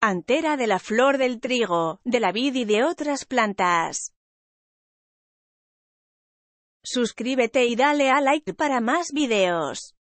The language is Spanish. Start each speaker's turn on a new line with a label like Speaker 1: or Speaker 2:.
Speaker 1: Antera de la flor del trigo, de la vid y de otras plantas.
Speaker 2: Suscríbete y dale a like para más videos.